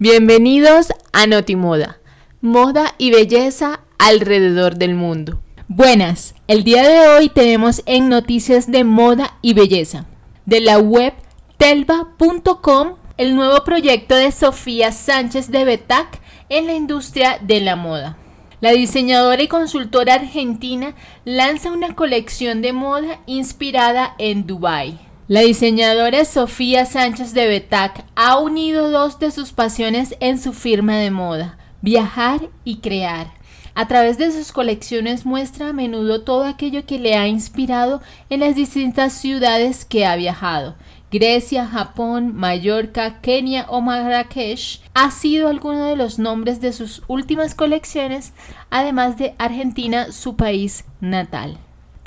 Bienvenidos a Notimoda, moda y belleza alrededor del mundo. Buenas, el día de hoy tenemos en noticias de moda y belleza de la web telva.com el nuevo proyecto de Sofía Sánchez de Betac en la industria de la moda. La diseñadora y consultora argentina lanza una colección de moda inspirada en Dubai. La diseñadora Sofía Sánchez de Betac ha unido dos de sus pasiones en su firma de moda, viajar y crear. A través de sus colecciones muestra a menudo todo aquello que le ha inspirado en las distintas ciudades que ha viajado. Grecia, Japón, Mallorca, Kenia o Marrakech ha sido alguno de los nombres de sus últimas colecciones, además de Argentina, su país natal.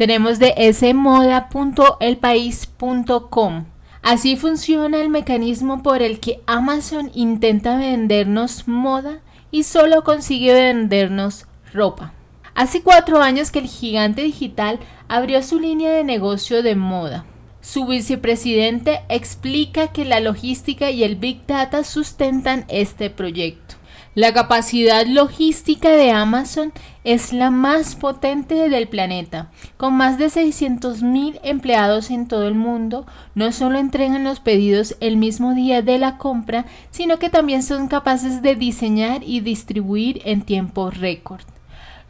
Tenemos de smoda.elpaís.com. Así funciona el mecanismo por el que Amazon intenta vendernos moda y solo consigue vendernos ropa. Hace cuatro años que el gigante digital abrió su línea de negocio de moda. Su vicepresidente explica que la logística y el Big Data sustentan este proyecto. La capacidad logística de Amazon es la más potente del planeta. Con más de 600.000 empleados en todo el mundo, no solo entregan los pedidos el mismo día de la compra, sino que también son capaces de diseñar y distribuir en tiempo récord.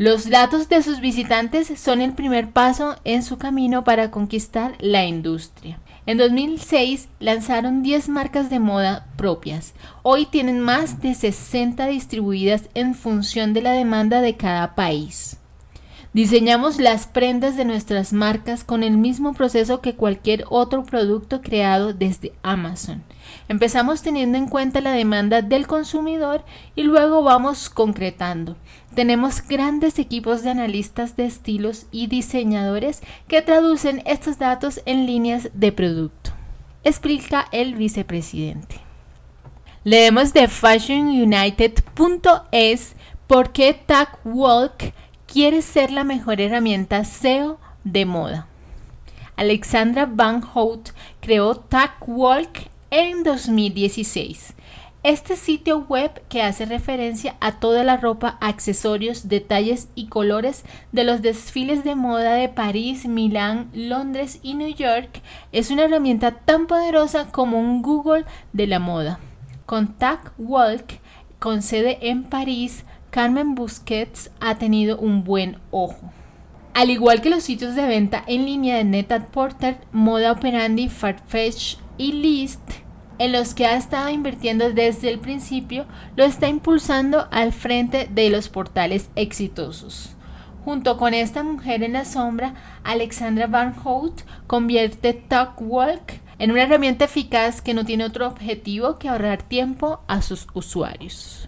Los datos de sus visitantes son el primer paso en su camino para conquistar la industria. En 2006 lanzaron 10 marcas de moda propias. Hoy tienen más de 60 distribuidas en función de la demanda de cada país. Diseñamos las prendas de nuestras marcas con el mismo proceso que cualquier otro producto creado desde Amazon. Empezamos teniendo en cuenta la demanda del consumidor y luego vamos concretando. Tenemos grandes equipos de analistas de estilos y diseñadores que traducen estos datos en líneas de producto, explica el vicepresidente. Leemos de fashionunited.es por qué TagWalk quiere ser la mejor herramienta SEO de moda. Alexandra Van Hout creó TagWalk en 2016. Este sitio web que hace referencia a toda la ropa, accesorios, detalles y colores de los desfiles de moda de París, Milán, Londres y New York es una herramienta tan poderosa como un Google de la moda. Con Tag Walk, con sede en París, Carmen Busquets ha tenido un buen ojo. Al igual que los sitios de venta en línea de Net Porter, Moda Operandi, Farfetch y List, en los que ha estado invirtiendo desde el principio, lo está impulsando al frente de los portales exitosos. Junto con esta mujer en la sombra, Alexandra Van Hout convierte TalkWalk en una herramienta eficaz que no tiene otro objetivo que ahorrar tiempo a sus usuarios.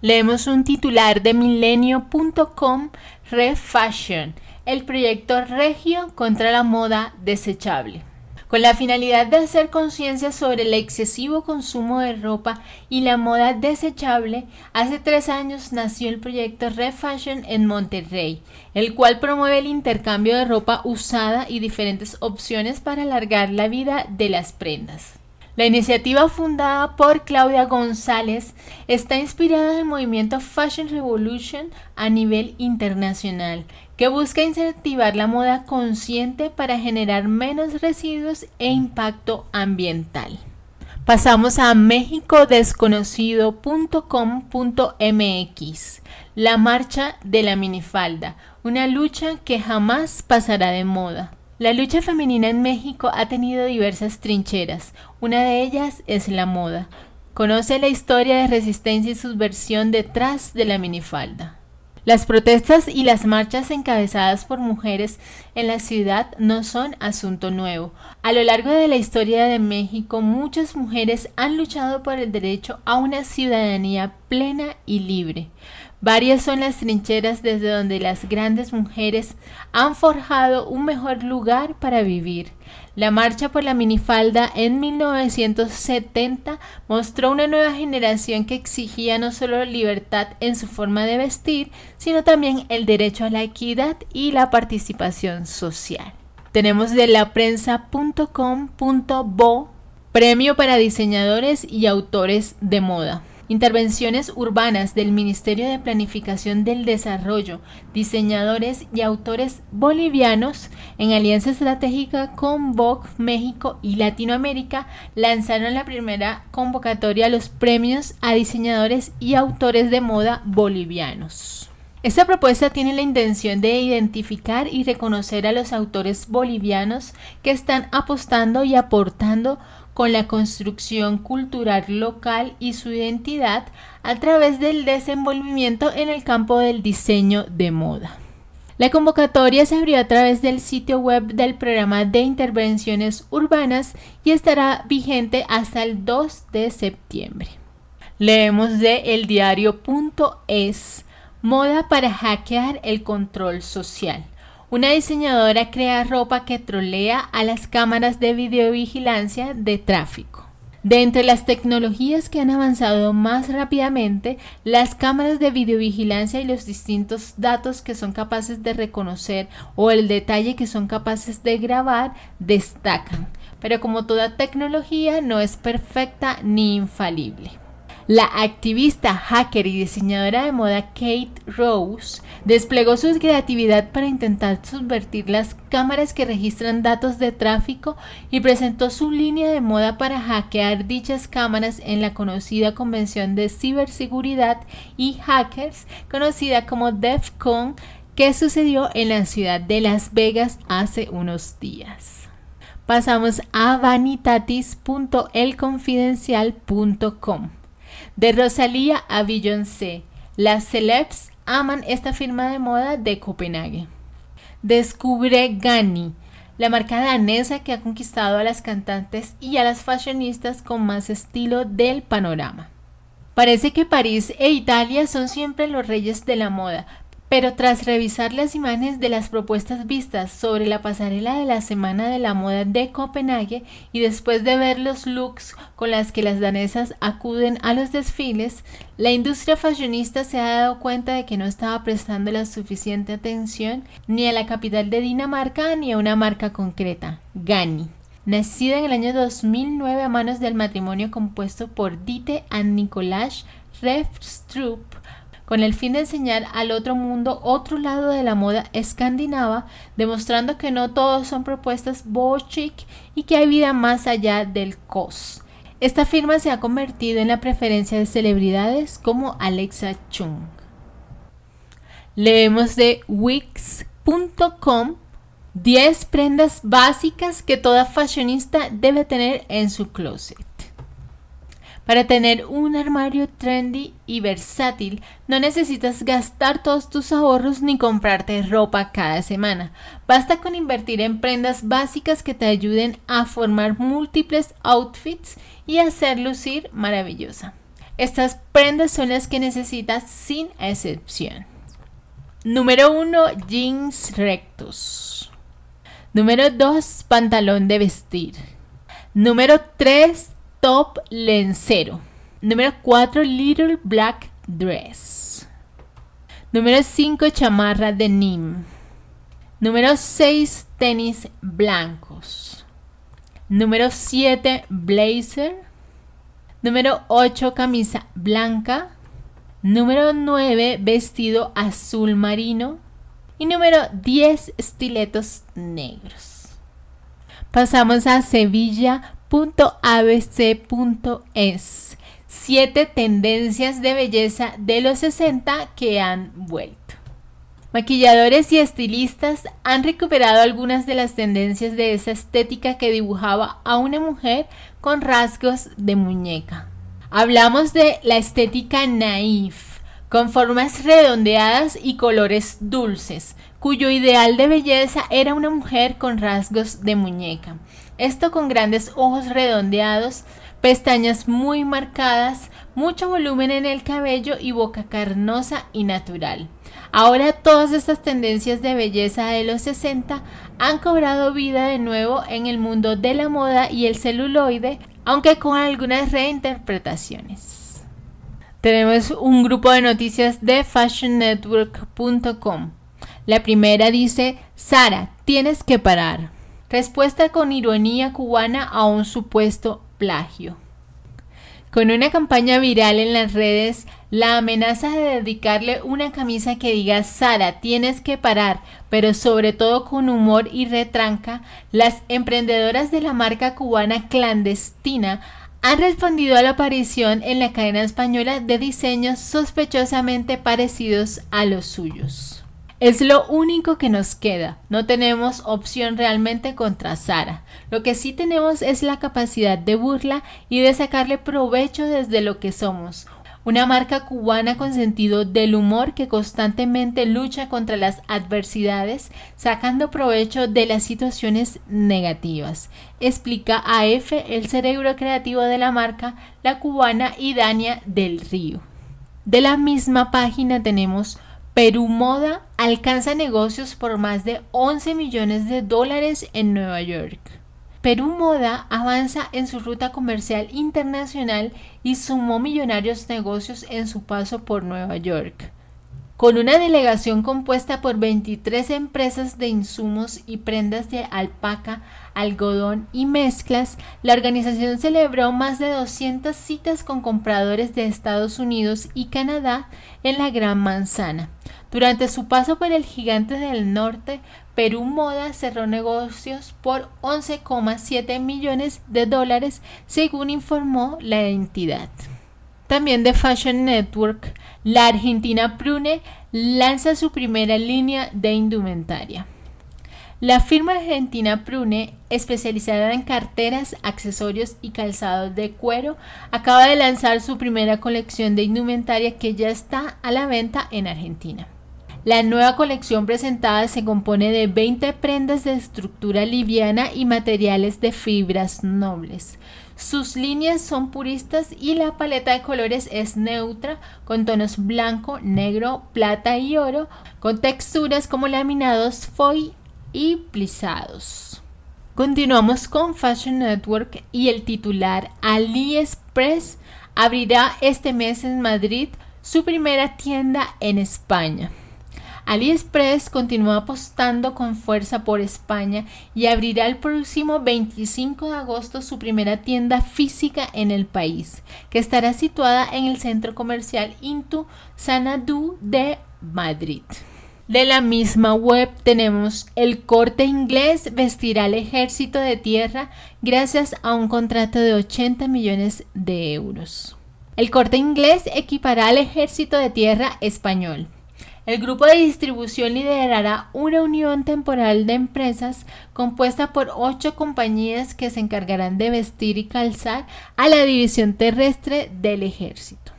Leemos un titular de milenio.com Refashion, el proyecto regio contra la moda desechable con la finalidad de hacer conciencia sobre el excesivo consumo de ropa y la moda desechable, hace tres años nació el proyecto Red Fashion en Monterrey, el cual promueve el intercambio de ropa usada y diferentes opciones para alargar la vida de las prendas. La iniciativa fundada por Claudia González está inspirada en el movimiento Fashion Revolution a nivel internacional, que busca incentivar la moda consciente para generar menos residuos e impacto ambiental. Pasamos a mexicodesconocido.com.mx, la marcha de la minifalda, una lucha que jamás pasará de moda. La lucha femenina en México ha tenido diversas trincheras, una de ellas es la moda. Conoce la historia de resistencia y subversión detrás de la minifalda. Las protestas y las marchas encabezadas por mujeres en la ciudad no son asunto nuevo. A lo largo de la historia de México, muchas mujeres han luchado por el derecho a una ciudadanía plena y libre. Varias son las trincheras desde donde las grandes mujeres han forjado un mejor lugar para vivir. La marcha por la minifalda en 1970 mostró una nueva generación que exigía no solo libertad en su forma de vestir, sino también el derecho a la equidad y la participación social. Tenemos de la Premio para diseñadores y autores de moda. Intervenciones urbanas del Ministerio de Planificación del Desarrollo, diseñadores y autores bolivianos en alianza estratégica con Vogue México y Latinoamérica lanzaron la primera convocatoria a los premios a diseñadores y autores de moda bolivianos. Esta propuesta tiene la intención de identificar y reconocer a los autores bolivianos que están apostando y aportando con la construcción cultural local y su identidad a través del desenvolvimiento en el campo del diseño de moda. La convocatoria se abrió a través del sitio web del programa de intervenciones urbanas y estará vigente hasta el 2 de septiembre. Leemos de eldiario.es Moda para hackear el control social. Una diseñadora crea ropa que trolea a las cámaras de videovigilancia de tráfico. De entre las tecnologías que han avanzado más rápidamente, las cámaras de videovigilancia y los distintos datos que son capaces de reconocer o el detalle que son capaces de grabar destacan. Pero como toda tecnología no es perfecta ni infalible. La activista, hacker y diseñadora de moda Kate Rose desplegó su creatividad para intentar subvertir las cámaras que registran datos de tráfico y presentó su línea de moda para hackear dichas cámaras en la conocida convención de ciberseguridad y hackers, conocida como DEFCON, que sucedió en la ciudad de Las Vegas hace unos días. Pasamos a vanitatis.elconfidencial.com de Rosalía a Beyoncé, las celebs aman esta firma de moda de Copenhague. Descubre Gani, la marca danesa que ha conquistado a las cantantes y a las fashionistas con más estilo del panorama. Parece que París e Italia son siempre los reyes de la moda, pero tras revisar las imágenes de las propuestas vistas sobre la pasarela de la Semana de la Moda de Copenhague y después de ver los looks con las que las danesas acuden a los desfiles, la industria fashionista se ha dado cuenta de que no estaba prestando la suficiente atención ni a la capital de Dinamarca ni a una marca concreta, Gani. Nacida en el año 2009 a manos del matrimonio compuesto por Dite and Nicolás Refstrup, con el fin de enseñar al otro mundo otro lado de la moda escandinava, demostrando que no todos son propuestas bochic y que hay vida más allá del cos. Esta firma se ha convertido en la preferencia de celebridades como Alexa Chung. Leemos de wix.com 10 prendas básicas que toda fashionista debe tener en su closet. Para tener un armario trendy y versátil, no necesitas gastar todos tus ahorros ni comprarte ropa cada semana. Basta con invertir en prendas básicas que te ayuden a formar múltiples outfits y hacer lucir maravillosa. Estas prendas son las que necesitas sin excepción. Número 1. Jeans rectos. Número 2. Pantalón de vestir. Número 3 top lencero. Número 4, Little Black Dress. Número 5, chamarra de Nim. Número 6, tenis blancos. Número 7, blazer. Número 8, camisa blanca. Número 9, vestido azul marino. Y número 10, estiletos negros. Pasamos a Sevilla es Siete tendencias de belleza de los 60 que han vuelto. Maquilladores y estilistas han recuperado algunas de las tendencias de esa estética que dibujaba a una mujer con rasgos de muñeca. Hablamos de la estética naif, con formas redondeadas y colores dulces, cuyo ideal de belleza era una mujer con rasgos de muñeca. Esto con grandes ojos redondeados, pestañas muy marcadas, mucho volumen en el cabello y boca carnosa y natural. Ahora todas estas tendencias de belleza de los 60 han cobrado vida de nuevo en el mundo de la moda y el celuloide, aunque con algunas reinterpretaciones. Tenemos un grupo de noticias de fashionnetwork.com. La primera dice, Sara, tienes que parar. Respuesta con ironía cubana a un supuesto plagio. Con una campaña viral en las redes, la amenaza de dedicarle una camisa que diga Sara, tienes que parar, pero sobre todo con humor y retranca, las emprendedoras de la marca cubana clandestina han respondido a la aparición en la cadena española de diseños sospechosamente parecidos a los suyos. Es lo único que nos queda. No tenemos opción realmente contra Sara. Lo que sí tenemos es la capacidad de burla y de sacarle provecho desde lo que somos. Una marca cubana con sentido del humor que constantemente lucha contra las adversidades, sacando provecho de las situaciones negativas. Explica AF, el cerebro creativo de la marca, la cubana y Dania del Río. De la misma página tenemos Perú Moda alcanza negocios por más de 11 millones de dólares en Nueva York. Perú Moda avanza en su ruta comercial internacional y sumó millonarios negocios en su paso por Nueva York. Con una delegación compuesta por 23 empresas de insumos y prendas de alpaca, algodón y mezclas, la organización celebró más de 200 citas con compradores de Estados Unidos y Canadá en la Gran Manzana, durante su paso por el gigante del Norte, Perú Moda cerró negocios por 11,7 millones de dólares, según informó la entidad. También de Fashion Network, la argentina Prune lanza su primera línea de indumentaria. La firma argentina Prune, especializada en carteras, accesorios y calzados de cuero, acaba de lanzar su primera colección de indumentaria que ya está a la venta en Argentina. La nueva colección presentada se compone de 20 prendas de estructura liviana y materiales de fibras nobles. Sus líneas son puristas y la paleta de colores es neutra, con tonos blanco, negro, plata y oro, con texturas como laminados, foy y plisados. Continuamos con Fashion Network y el titular AliExpress abrirá este mes en Madrid su primera tienda en España. AliExpress continúa apostando con fuerza por España y abrirá el próximo 25 de agosto su primera tienda física en el país, que estará situada en el centro comercial Intu Sanadú de Madrid. De la misma web tenemos el corte inglés vestirá al ejército de tierra gracias a un contrato de 80 millones de euros. El corte inglés equipará al ejército de tierra español. El grupo de distribución liderará una unión temporal de empresas compuesta por ocho compañías que se encargarán de vestir y calzar a la división terrestre del ejército.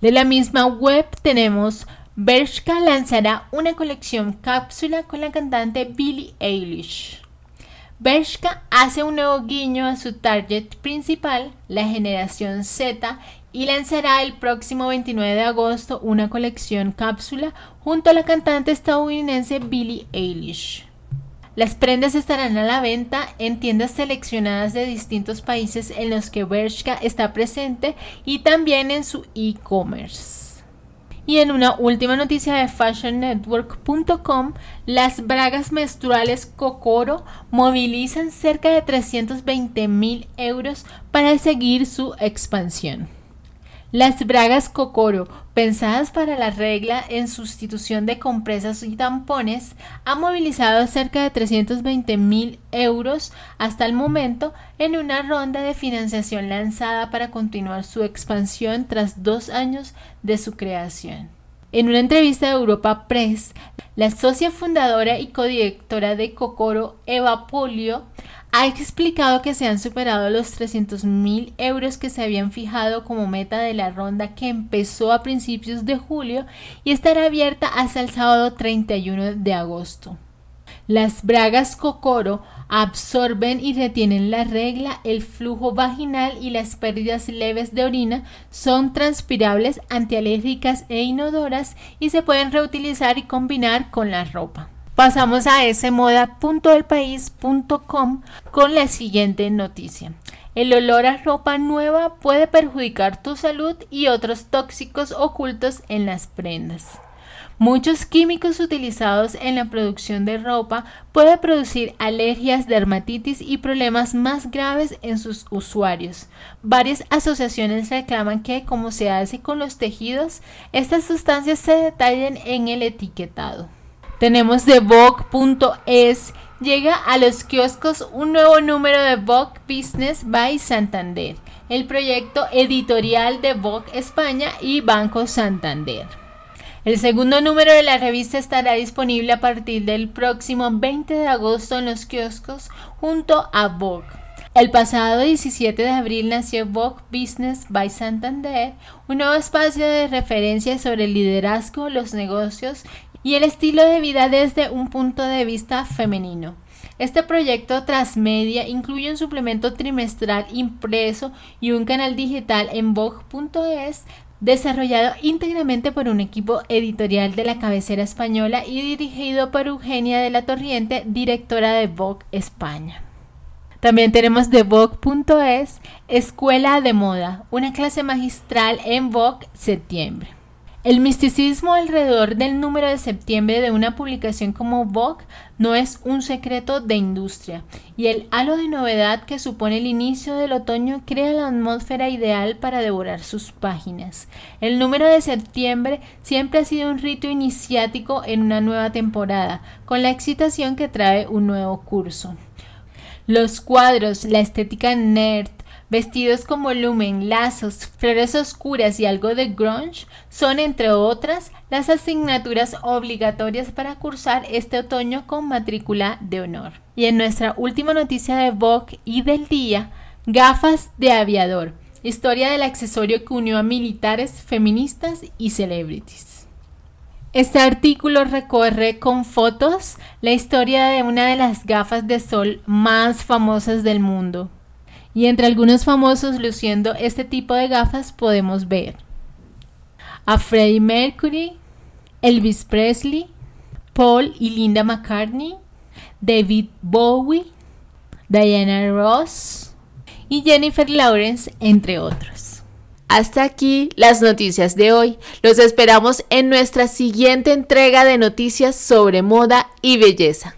De la misma web tenemos Bershka lanzará una colección cápsula con la cantante Billie Eilish. Bershka hace un nuevo guiño a su target principal, la generación Z, y lanzará el próximo 29 de agosto una colección cápsula junto a la cantante estadounidense Billie Eilish. Las prendas estarán a la venta en tiendas seleccionadas de distintos países en los que Bershka está presente y también en su e-commerce. Y en una última noticia de fashionnetwork.com, las bragas menstruales Kokoro movilizan cerca de 320 mil euros para seguir su expansión. Las bragas Cocoro, pensadas para la regla en sustitución de compresas y tampones, han movilizado cerca de 320 mil euros hasta el momento en una ronda de financiación lanzada para continuar su expansión tras dos años de su creación. En una entrevista de Europa Press, la socia fundadora y codirectora de Cocoro, Eva Polio, ha explicado que se han superado los 300.000 mil euros que se habían fijado como meta de la ronda que empezó a principios de julio y estará abierta hasta el sábado 31 de agosto. Las bragas Cocoro absorben y retienen la regla, el flujo vaginal y las pérdidas leves de orina son transpirables, antialérgicas e inodoras y se pueden reutilizar y combinar con la ropa. Pasamos a smoda.elpaís.com con la siguiente noticia. El olor a ropa nueva puede perjudicar tu salud y otros tóxicos ocultos en las prendas. Muchos químicos utilizados en la producción de ropa pueden producir alergias, dermatitis y problemas más graves en sus usuarios. Varias asociaciones reclaman que, como se hace con los tejidos, estas sustancias se detallen en el etiquetado. Tenemos de Vogue.es. Llega a los kioscos un nuevo número de Vogue Business by Santander, el proyecto editorial de Vogue España y Banco Santander. El segundo número de la revista estará disponible a partir del próximo 20 de agosto en los kioscos junto a Vogue. El pasado 17 de abril nació Vogue Business by Santander, un nuevo espacio de referencia sobre el liderazgo, los negocios y el estilo de vida desde un punto de vista femenino. Este proyecto transmedia incluye un suplemento trimestral impreso y un canal digital en Vogue.es desarrollado íntegramente por un equipo editorial de la cabecera española y dirigido por Eugenia de la Torriente, directora de Vogue España. También tenemos de Vogue.es, Escuela de Moda, una clase magistral en Vogue septiembre. El misticismo alrededor del número de septiembre de una publicación como Vogue no es un secreto de industria, y el halo de novedad que supone el inicio del otoño crea la atmósfera ideal para devorar sus páginas. El número de septiembre siempre ha sido un rito iniciático en una nueva temporada, con la excitación que trae un nuevo curso. Los cuadros, la estética nerd, Vestidos con volumen, lazos, flores oscuras y algo de grunge son, entre otras, las asignaturas obligatorias para cursar este otoño con matrícula de honor. Y en nuestra última noticia de Vogue y del día, gafas de aviador, historia del accesorio que unió a militares, feministas y celebrities. Este artículo recorre con fotos la historia de una de las gafas de sol más famosas del mundo, y entre algunos famosos luciendo este tipo de gafas podemos ver a Freddie Mercury, Elvis Presley, Paul y Linda McCartney, David Bowie, Diana Ross y Jennifer Lawrence, entre otros. Hasta aquí las noticias de hoy. Los esperamos en nuestra siguiente entrega de noticias sobre moda y belleza.